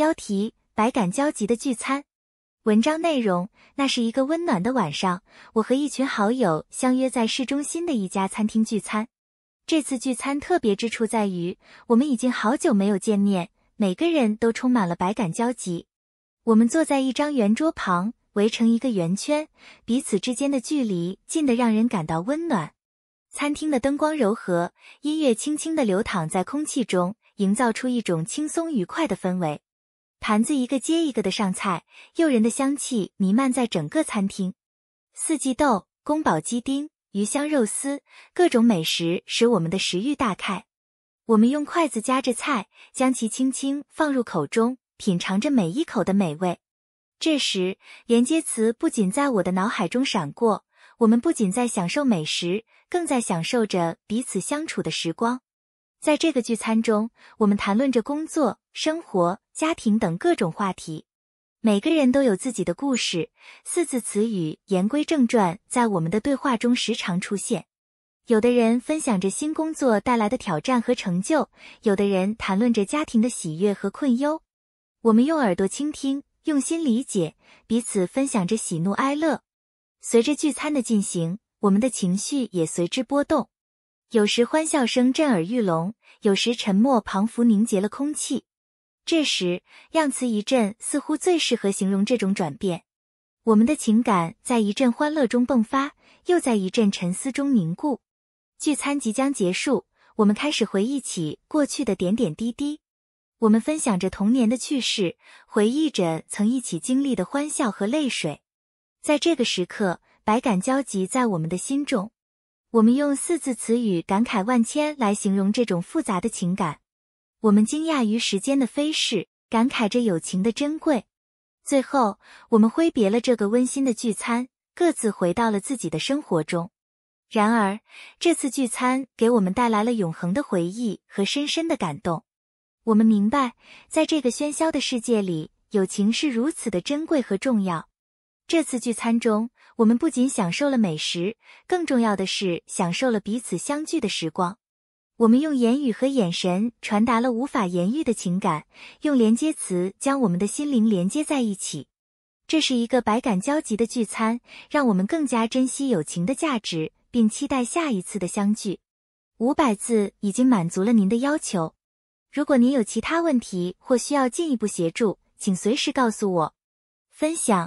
标题：百感交集的聚餐。文章内容：那是一个温暖的晚上，我和一群好友相约在市中心的一家餐厅聚餐。这次聚餐特别之处在于，我们已经好久没有见面，每个人都充满了百感交集。我们坐在一张圆桌旁，围成一个圆圈，彼此之间的距离近得让人感到温暖。餐厅的灯光柔和，音乐轻轻地流淌在空气中，营造出一种轻松愉快的氛围。盘子一个接一个的上菜，诱人的香气弥漫在整个餐厅。四季豆、宫保鸡丁、鱼香肉丝，各种美食使我们的食欲大开。我们用筷子夹着菜，将其轻轻放入口中，品尝着每一口的美味。这时，连接词不仅在我的脑海中闪过，我们不仅在享受美食，更在享受着彼此相处的时光。在这个聚餐中，我们谈论着工作、生活、家庭等各种话题，每个人都有自己的故事。四字词语“言归正传”在我们的对话中时常出现。有的人分享着新工作带来的挑战和成就，有的人谈论着家庭的喜悦和困忧。我们用耳朵倾听，用心理解，彼此分享着喜怒哀乐。随着聚餐的进行，我们的情绪也随之波动。有时欢笑声震耳欲聋，有时沉默彷佛凝结了空气。这时，量词一阵似乎最适合形容这种转变。我们的情感在一阵欢乐中迸发，又在一阵沉思中凝固。聚餐即将结束，我们开始回忆起过去的点点滴滴。我们分享着童年的趣事，回忆着曾一起经历的欢笑和泪水。在这个时刻，百感交集在我们的心中。我们用四字词语“感慨万千”来形容这种复杂的情感。我们惊讶于时间的飞逝，感慨着友情的珍贵。最后，我们挥别了这个温馨的聚餐，各自回到了自己的生活中。然而，这次聚餐给我们带来了永恒的回忆和深深的感动。我们明白，在这个喧嚣的世界里，友情是如此的珍贵和重要。这次聚餐中，我们不仅享受了美食，更重要的是享受了彼此相聚的时光。我们用言语和眼神传达了无法言喻的情感，用连接词将我们的心灵连接在一起。这是一个百感交集的聚餐，让我们更加珍惜友情的价值，并期待下一次的相聚。五百字已经满足了您的要求。如果您有其他问题或需要进一步协助，请随时告诉我。分享。